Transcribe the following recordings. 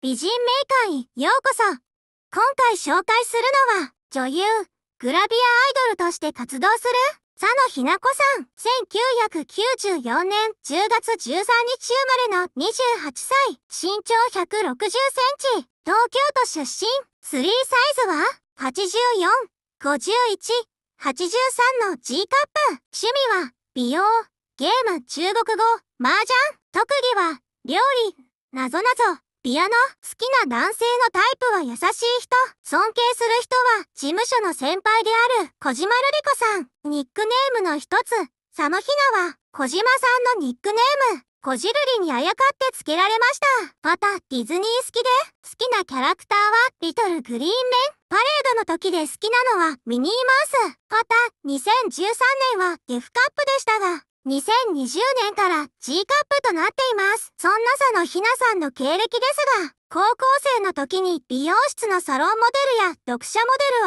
美人メーカーへようこそ今回紹介するのは女優、グラビアアイドルとして活動する佐野ひな子さん1994年10月13日生まれの28歳身長160センチ東京都出身3サイズは84、51、83の G カップ趣味は美容、ゲーム、中国語、麻雀特技は料理、なぞなぞピアノ、好きな男性のタイプは優しい人、尊敬する人は事務所の先輩である小島瑠璃子さん。ニックネームの一つ、サ野ヒナは小島さんのニックネーム、こじるりにあやかって付けられました。また、ディズニー好きで、好きなキャラクターは、リトル・グリーン・メン。パレードの時で好きなのは、ミニーマウス。また、2013年は、ギフカップでしたが、2020年から G カップとなっています。そんな佐野ひなさんの経歴ですが、高校生の時に美容室のサロンモデルや読者モ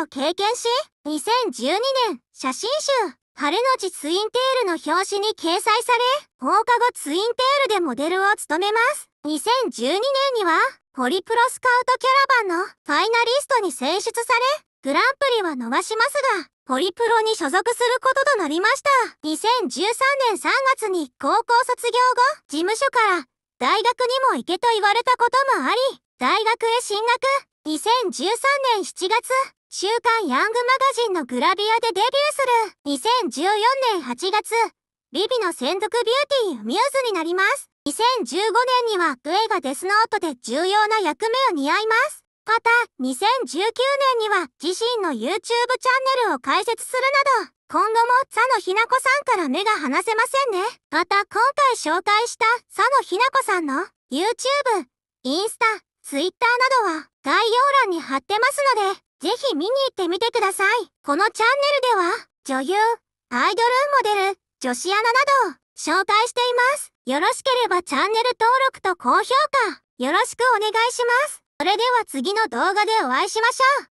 デルを経験し、2012年、写真集、晴れのちツインテールの表紙に掲載され、放課後ツインテールでモデルを務めます。2012年には、ホリプロスカウトキャラバンのファイナリストに選出され、グランプリは逃しますが、ホリプロに所属することとなりました。2013年3月に高校卒業後、事務所から大学にも行けと言われたこともあり、大学へ進学。2013年7月、週刊ヤングマガジンのグラビアでデビューする。2014年8月、ビビの専属ビューティーミューズになります。2015年には映画デスノートで重要な役目を担います。また、2019年には自身の YouTube チャンネルを開設するなど、今後も佐野ひな子さんから目が離せませんね。また今回紹介した佐野ひな子さんの YouTube、インスタ、Twitter などは概要欄に貼ってますので、ぜひ見に行ってみてください。このチャンネルでは、女優、アイドルモデル、女子アナなど、紹介しています。よろしければチャンネル登録と高評価、よろしくお願いします。それでは次の動画でお会いしましょう